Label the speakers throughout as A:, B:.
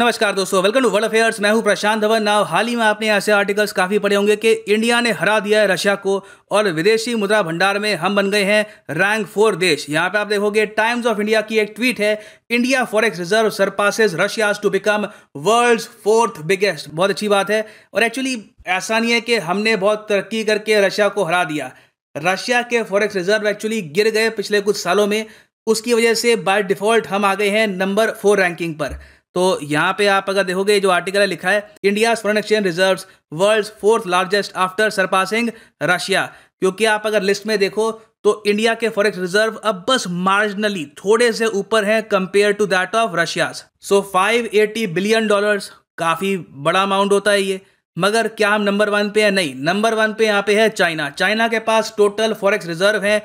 A: नमस्कार दोस्तों welcome to world affairs मैं हूं प्रशांत धवन नाव हाल ही में आपने ऐसे आर्टिकल्स काफ़ी पढ़े होंगे कि इंडिया ने हरा दिया है रशिया को और विदेशी मुद्रा भंडार में हम बन गए हैं रैंक फोर देश यहां पे आप देखोगे टाइम्स ऑफ इंडिया की एक ट्वीट है India forex reserve surpasses Russia to become world fourth biggest बहुत अच्छी बात है और एक्चुअली ऐसा नहीं है कि हमने बहुत तरक्की करके रशिया को हरा दिया रशिया के फॉरेक्स रिजर्व एक्चुअली गिर गए पिछले कुछ सालों में उसकी वजह से बाय डिफॉल्ट हम आ गए हैं नंबर फोर रैंकिंग पर तो यहाँ पे आप अगर देखोगे जो आर्टिकल है लिखा है India foreign exchange reserves world fourth largest after surpassing Russia क्योंकि आप अगर लिस्ट में देखो तो इंडिया के फॉरेक्स रिजर्व अब बस मार्जिनली थोड़े से ऊपर हैं compare to that of Russia so 580 billion dollars काफी बड़ा अमाउंट होता है ये मगर क्या हम नंबर वन पे हैं नहीं नंबर वन पे यहाँ पे है चाइना चाइना के पास टोटल फॉरेक्स रिजर्व है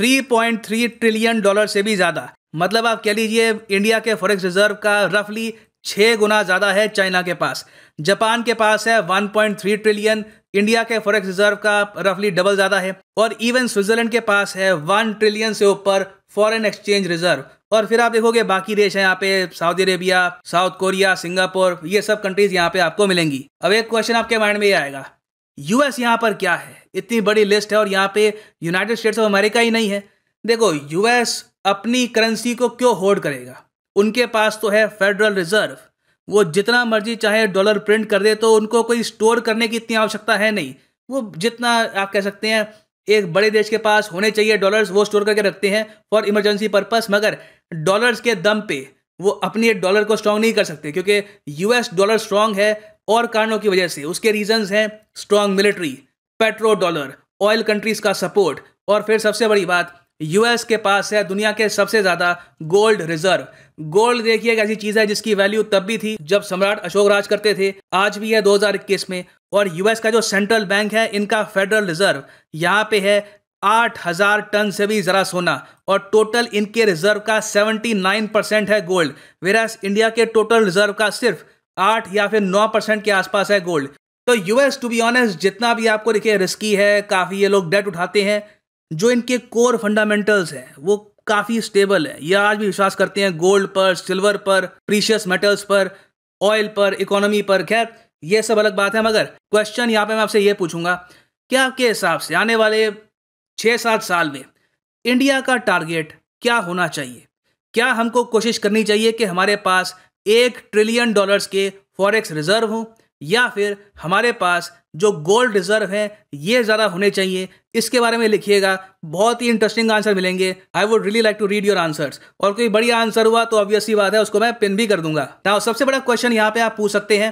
A: 3.3 ट्रिलियन डॉलर से भी ज़्यादा मतलब आप कह लीजिए इंडिया के फॉरेक्स रिजर्व का रफली छः गुना ज़्यादा है चाइना के पास जापान के पास है 1.3 ट्रिलियन इंडिया के फॉरेक्स रिजर्व का रफली डबल ज़्यादा है और इवन स्विट्जरलैंड के पास है वन ट्रिलियन से ऊपर फॉरेन एक्सचेंज रिजर्व और फिर आप देखोगे बाकी देश हैं यहाँ पे Saudi Arabia South Korea Singapore ये सब कंट्रीज यहाँ पे आपको मिलेंगी अब एक क्वेश्चन आपके माइंड में ये आएगा यूएस यहाँ पर क्या है इतनी बड़ी लिस्ट है और यहाँ पे यूनाइटेड स्टेट्स ऑफ अमेरिका ही नहीं है देखो यूएस अपनी करेंसी को क्यों होल्ड करेगा उनके पास तो है फेडरल रिजर्व वो जितना मर्जी चाहे डॉलर प्रिंट कर दे तो उनको कोई स्टोर करने की इतनी आवश्यकता है नहीं वो जितना आप कह सकते हैं एक बड़े देश के पास होने चाहिए डॉलर्स वो स्टोर करके रखते हैं फॉर इमरजेंसी पर्पस मगर डॉलर्स के दम पे वो अपने डॉलर को स्ट्रांग नहीं कर सकते क्योंकि यूएस डॉलर स्ट्रांग है और कारणों की वजह से उसके रीजंस हैं strong military petro dollar oil countries का सपोर्ट और फिर सबसे बड़ी बात यूएस के पास है दुनिया के सबसे ज़्यादा गोल्ड रिजर्व गोल्ड देखिए एक ऐसी चीज है जिसकी वैल्यू तब भी थी जब सम्राट अशोक राज करते थे आज भी है 2021 में और यूएस का जो सेंट्रल बैंक है इनका फेडरल रिजर्व यहाँ पे है आठ हजार टन से भी ज़रा सोना और टोटल इनके रिजर्व का 79 परसेंट है गोल्ड वेरास इंडिया के टोटल रिजर्व का सिर्फ आठ या फिर नौ परसेंट के आसपास है गोल्ड तो यूएस टू बी ऑनेस्ट जितना भी आपको देखिए रिस्की है काफ़ी ये लोग डेट उठाते हैं जो इनके कोर फंडामेंटल्स हैं वो काफ़ी स्टेबल है यह आज भी विश्वास करते हैं गोल्ड पर सिल्वर पर प्रीशियस मेटल्स पर ऑयल पर इकोनॉमी पर खैर ये सब अलग बात है मगर क्वेश्चन यहाँ पे मैं आपसे ये पूछूंगा क्या आपके हिसाब से आने वाले छः सात साल में इंडिया का टारगेट क्या होना चाहिए क्या हमको कोशिश करनी चाहिए कि हमारे पास एक ट्रिलियन डॉलर्स के फॉरेक्स रिजर्व हों या फिर हमारे पास जो गोल्ड रिजर्व है ये ज़्यादा होने चाहिए इसके बारे में लिखिएगा बहुत ही इंटरेस्टिंग आंसर मिलेंगे I would really like to read your answers और कोई बढ़िया आंसर हुआ तो ऑब्वियसली बात है उसको मैं पिन भी कर दूंगा ना सबसे बड़ा क्वेश्चन यहाँ पे आप पूछ सकते हैं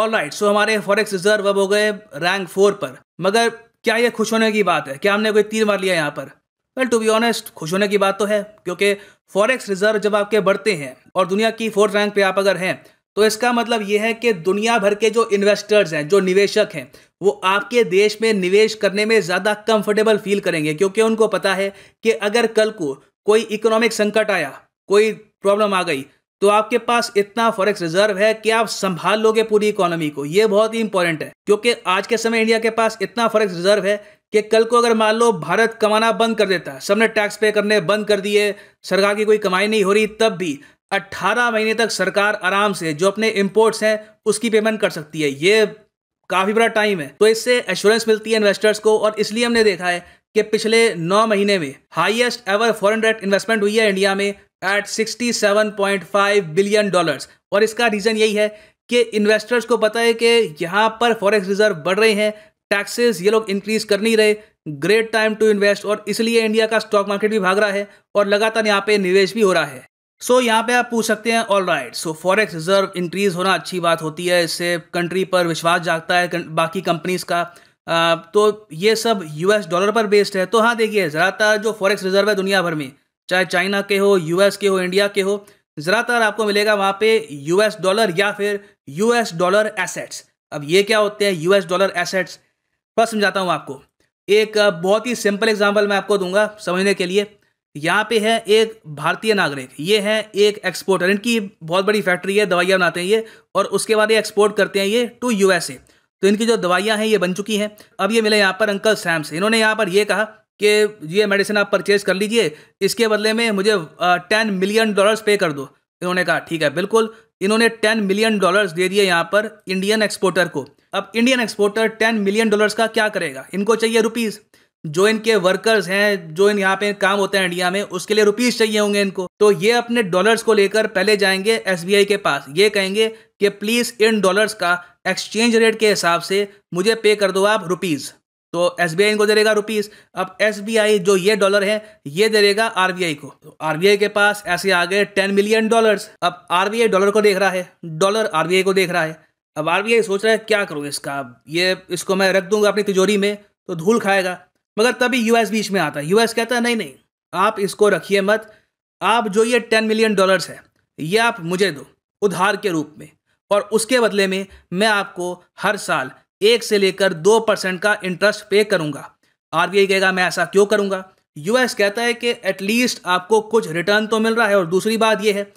A: ऑल राइट सो हमारे फॉरेक्स रिजर्व अब हो गए रैंक फोर पर मगर क्या ये खुश होने की बात है क्या हमने कोई तीर मार लिया यहाँ पर वेल टू बी ऑनेस्ट खुश होने की बात तो है क्योंकि फॉरेक्स रिजर्व जब आपके बढ़ते हैं और दुनिया की फोर्थ रैंक पे आप अगर हैं तो इसका मतलब यह है कि दुनिया भर के जो इन्वेस्टर्स हैं जो निवेशक हैं वो आपके देश में निवेश करने में ज़्यादा कंफर्टेबल फील करेंगे क्योंकि उनको पता है कि अगर कल को कोई इकोनॉमिक संकट आया कोई प्रॉब्लम आ गई तो आपके पास इतना फॉरेक्स रिजर्व है कि आप संभाल लोगे पूरी इकोनॉमी को ये बहुत ही इंपॉर्टेंट है क्योंकि आज के समय इंडिया के पास इतना फॉरेक्स रिजर्व है कि कल को अगर मान लो भारत कमाना बंद कर देता सबने टैक्स पे करने बंद कर दिए सरकार की कोई कमाई नहीं हो रही तब भी 18 महीने तक सरकार आराम से जो अपने इम्पोर्ट्स हैं उसकी पेमेंट कर सकती है ये काफ़ी बड़ा टाइम है तो इससे एश्योरेंस मिलती है इन्वेस्टर्स को और इसलिए हमने देखा है कि पिछले नौ महीने में highest ever foreign direct investment हुई है इंडिया में एट 67.5 बिलियन डॉलर्स और इसका रीज़न यही है कि इन्वेस्टर्स को पता है कि यहाँ पर फॉरेक्स रिजर्व बढ़ रहे हैं टैक्सेस ये लोग इंक्रीज कर नहीं रहे ग्रेट टाइम टू इन्वेस्ट और इसलिए इंडिया का स्टॉक मार्केट भी भाग रहा है और लगातार यहाँ पे निवेश भी हो रहा है सो so, यहाँ पे आप पूछ सकते हैं all right so forex reserve increase होना अच्छी बात होती है इससे कंट्री पर विश्वास जागता है बाकी कंपनीज का आ, तो ये सब यूएस डॉलर पर बेस्ड है तो हाँ देखिए ज़्यादातर जो फॉरेक्स रिजर्व है दुनिया भर में चाहे चाइना के हो यूएस के हो इंडिया के हो ज़्यादातर आपको मिलेगा वहाँ पे यूएस डॉलर या फिर यूएस डॉलर एसेट्स अब ये क्या होते हैं यूएस डॉलर एसेट्स बस समझाता हूँ आपको एक बहुत ही सिंपल एग्जाम्पल मैं आपको दूंगा समझने के लिए यहाँ पे है एक भारतीय नागरिक ये है एक एक्सपोर्टर इनकी बहुत बड़ी फैक्ट्री है दवाइयाँ बनाते हैं ये और उसके बाद ये एक्सपोर्ट करते हैं ये टू यूएसए तो इनकी जो दवाइयाँ हैं ये बन चुकी हैं अब ये मिले यहाँ पर अंकल सैम से इन्होंने यहाँ पर ये कहा कि ये मेडिसिन आप परचेज कर लीजिए इसके बदले में मुझे टेन मिलियन डॉलर्स पे कर दो इन्होंने कहा ठीक है बिल्कुल इन्होंने टेन मिलियन डॉलर्स दे दिए यहाँ पर इंडियन एक्सपोर्टर को अब Indian exporter ten million dollars का क्या करेगा इनको चाहिए रुपीज़ जो इनके वर्कर्स हैं जो इन यहाँ पे काम होते हैं इंडिया में उसके लिए रुपीज़ चाहिए होंगे इनको तो ये अपने डॉलर्स को लेकर पहले जाएंगे एस के पास ये कहेंगे कि प्लीज़ इन डॉलर्स का एक्सचेंज रेट के हिसाब से मुझे पे कर दो आप रुपीज़ तो एस इनको दे देगा रुपीज़ अब एस जो ये डॉलर है ये दे देगा आर को तो आर के पास ऐसे आ गए टेन मिलियन डॉलर अब आर डॉलर को देख रहा है डॉलर आर को देख रहा है अब आर सोच रहा है क्या करूँ इसका ये इसको मैं रख दूंगा अपनी तिजोरी में तो धूल खाएगा मगर तभी यूएस बीच में आता है यूएस कहता है नहीं नहीं आप इसको रखिए मत आप जो ये टेन मिलियन डॉलर्स है ये आप मुझे दो उधार के रूप में और उसके बदले में मैं आपको हर साल एक से लेकर दो परसेंट का इंटरेस्ट पे करूंगा आई कहेगा मैं ऐसा क्यों करूंगा यूएस कहता है कि एटलीस्ट आपको कुछ रिटर्न तो मिल रहा है और दूसरी बात यह है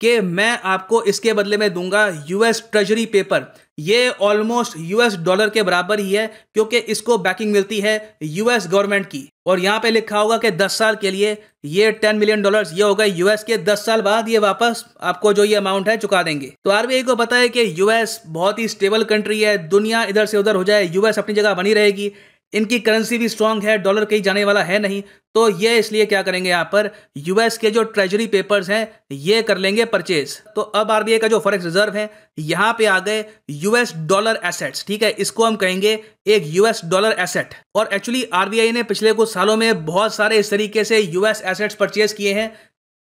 A: कि मैं आपको इसके बदले में दूंगा यूएस ट्रेजरी पेपर ये ऑलमोस्ट यूएस डॉलर के बराबर ही है क्योंकि इसको बैकिंग मिलती है यूएस गवर्नमेंट की और यहाँ पे लिखा होगा कि 10 साल के लिए ये 10 मिलियन डॉलर्स ये होगा यूएस के 10 साल बाद ये वापस आपको जो ये अमाउंट है चुका देंगे तो आरबीआई को पता है कि यूएस बहुत ही स्टेबल कंट्री है दुनिया इधर से उधर हो जाए यूएस अपनी जगह बनी रहेगी इनकी करेंसी भी स्ट्रांग है डॉलर कहीं जाने वाला है नहीं तो ये इसलिए क्या करेंगे यहाँ पर यूएस के जो ट्रेजरी पेपर्स हैं ये कर लेंगे परचेज तो अब आरबीआई का जो फॉरेक्स रिजर्व है यहाँ पे आ गए यूएस डॉलर एसेट्स ठीक है इसको हम कहेंगे एक यूएस डॉलर एसेट और एक्चुअली आरबीआई ने पिछले कुछ सालों में बहुत सारे इस तरीके से यूएस एसेट्स परचेज किए हैं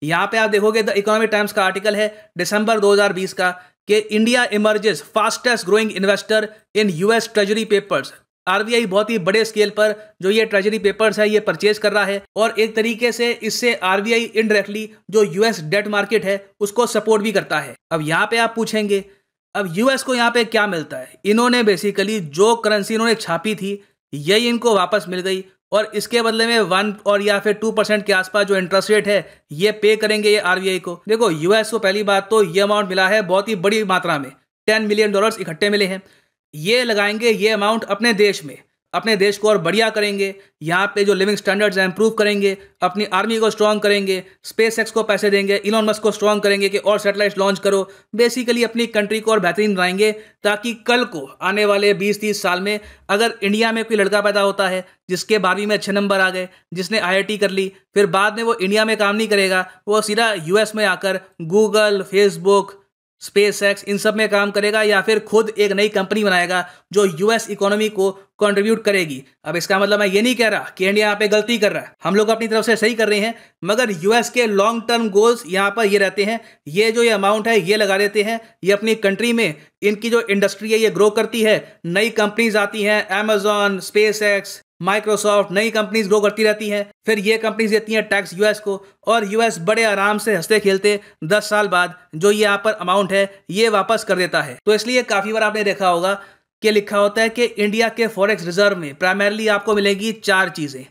A: यहाँ पे आप देखोगे द इकोनॉमिक टाइम्स का आर्टिकल है दिसंबर दो का कि India emerges fastest growing investor in US treasury papers RBI बहुत ही बड़े स्केल पर जो ये ट्रेजरी पेपर्स है ये परचेज कर रहा है और एक तरीके से इससे आरबीआई इनडायरेक्टली जो यूएस डेट मार्केट है उसको सपोर्ट भी करता है अब यहाँ पे आप पूछेंगे अब यूएस को यहाँ पे क्या मिलता है इन्होंने बेसिकली जो करेंसी इन्होंने छापी थी यही इनको वापस मिल गई और इसके बदले में वन और या फिर टू परसेंट के आसपास जो इंटरेस्ट रेट है ये पे करेंगे ये आरबीआई को देखो यूएस को पहली बात तो ये अमाउंट मिला है बहुत ही बड़ी मात्रा में टेन मिलियन डॉलर्स इकट्ठे मिले हैं ये लगाएंगे ये अमाउंट अपने देश में अपने देश को और बढ़िया करेंगे यहाँ पे जो लिविंग स्टैंडर्ड्स हैं इंप्रूव करेंगे अपनी आर्मी को स्ट्रॉन्ग करेंगे स्पेस एक्स को पैसे देंगे इलोन मस्क को स्ट्रॉन्ग करेंगे कि और सैटेलाइट लॉन्च करो बेसिकली अपनी कंट्री को और बेहतरीन बनाएंगे ताकि कल को आने वाले 20-30 साल में अगर इंडिया में कोई लड़का पैदा होता है जिसके बारहवीं में अच्छे नंबर आ गए जिसने आई कर ली फिर बाद में वो इंडिया में काम नहीं करेगा वो सीधा यू में आकर गूगल फेसबुक स्पेस एक्स इन सब में काम करेगा या फिर खुद एक नई कंपनी बनाएगा जो यूएस इकोनॉमी को कंट्रीब्यूट करेगी अब इसका मतलब मैं ये नहीं कह रहा कि इंडिया यहाँ पे गलती कर रहा है हम लोग अपनी तरफ से सही कर रहे हैं मगर यूएस के लॉन्ग टर्म गोल्स यहाँ पर ये रहते हैं ये जो ये अमाउंट है ये लगा देते हैं ये अपनी कंट्री में इनकी जो इंडस्ट्री है ये ग्रो करती है नई कंपनीज आती हैं अमेजोन स्पेस एक्स माइक्रोसॉफ्ट नई कंपनीज ग्रो करती रहती हैं फिर ये कंपनीज देती हैं टैक्स यूएस को और यूएस बड़े आराम से हंसते खेलते 10 साल बाद जो ये यहाँ पर अमाउंट है ये वापस कर देता है तो इसलिए काफ़ी बार आपने देखा होगा के लिखा होता है कि इंडिया के फॉरेक्स रिजर्व में प्राइमरली आपको मिलेगी चार चीज़ें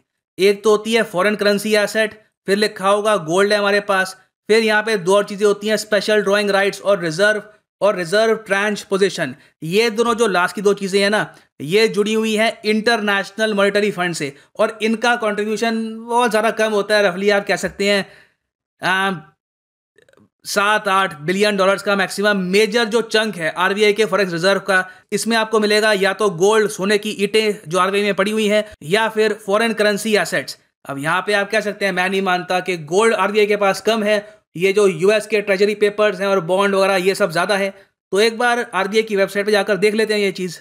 A: एक तो होती है फॉरेन करेंसी एसेट फिर लिखा होगा गोल्ड है हमारे पास फिर यहाँ पे दो और चीज़ें होती हैं स्पेशल ड्राइंग राइट्स और रिजर्व और रिजर्व ट्रांच पोजिशन ये दोनों जो लास्ट की दो चीज़ें हैं ना ये जुड़ी हुई हैं इंटरनेशनल मॉनिटरी फंड से और इनका कॉन्ट्रीब्यूशन बहुत ज़्यादा कम होता है रफली आप कह सकते हैं सात आठ बिलियन डॉलर्स का मैक्सिमम मेजर जो चंक है आरबीआई के फॉरेक्स रिजर्व का इसमें आपको मिलेगा या तो गोल्ड सोने की ईटें जो आरबीआई में पड़ी हुई है या फिर फॉरेन करेंसी एसेट्स अब यहाँ पे आप कह सकते हैं मैं नहीं मानता कि गोल्ड आरबीआई के पास कम है ये जो यूएस के ट्रेजरी पेपर्स हैं और बॉन्ड वगैरह ये सब ज़्यादा है तो एक बार आरबीआई की वेबसाइट पर जाकर देख लेते हैं ये चीज़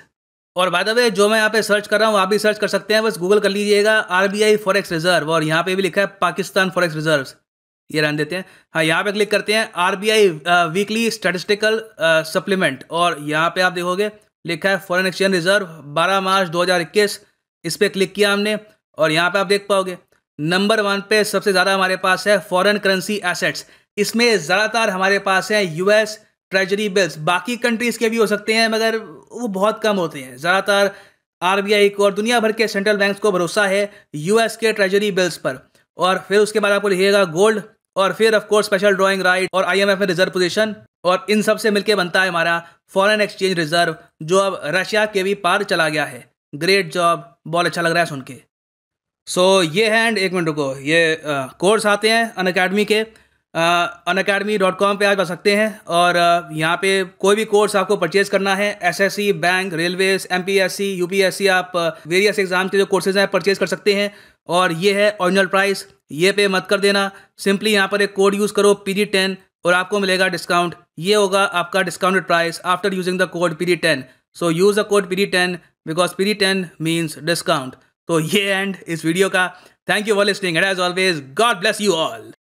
A: और बाय द वे जो मैं यहाँ पे सर्च कर रहा हूँ आप भी सर्च कर सकते हैं बस गूगल कर लीजिएगा आरबीआई फॉरेक्स रिजर्व और यहाँ पे भी लिखा है पाकिस्तान फॉरेक्स रिजर्व्स ये रहने देते हैं हाँ यहाँ पे क्लिक करते हैं आरबीआई वीकली स्टेटिस्टिकल सप्लीमेंट और यहाँ पे आप देखोगे लिखा है फॉरेन एक्सचेंज रिजर्व 12 मार्च 2021 इस पर क्लिक किया हमने और यहाँ पे आप देख पाओगे नंबर वन पे सबसे ज़्यादा हमारे पास है फॉरेन करेंसी एसेट्स इसमें ज़्यादातर हमारे पास है यूएस ट्रेजरी बिल्स बाकी कंट्रीज़ के भी हो सकते हैं मगर वो बहुत कम होते हैं ज़्यादातर आई को और दुनिया भर के सेंट्रल बैंक को भरोसा है यूएस के ट्रेजरी बिल्स पर और फिर उसके बाद आपको लिखिएगा गोल्ड और फिर ऑफकोर्स स्पेशल ड्राइंग राइट और I M F reserve position और इन सब से मिलकर बनता है हमारा फॉरेन एक्सचेंज रिजर्व जो अब रशिया के भी पार चला गया है ग्रेट जॉब बहुत अच्छा लग रहा है सुन के सो so, ये है एंड एक मिनट रुको ये कोर्स आते हैं अन अकेडमी के अन अकेडमी डॉट कॉम पर आ जा सकते हैं और यहाँ पे कोई भी कोर्स आपको परचेज करना है S S C bank railways M P S C U P S C आप वेरियस एग्जाम के जो कोर्सेज हैं परचेज कर सकते हैं और ये है ओरिजिनल प्राइस ये पे मत कर देना सिंपली यहाँ पर एक कोड यूज़ करो पी टेन और आपको मिलेगा डिस्काउंट ये होगा आपका discounted price after using the code P ten so use the code P ten because P ten means discount तो ये एंड इस वीडियो का thank you for listening and as always God bless you all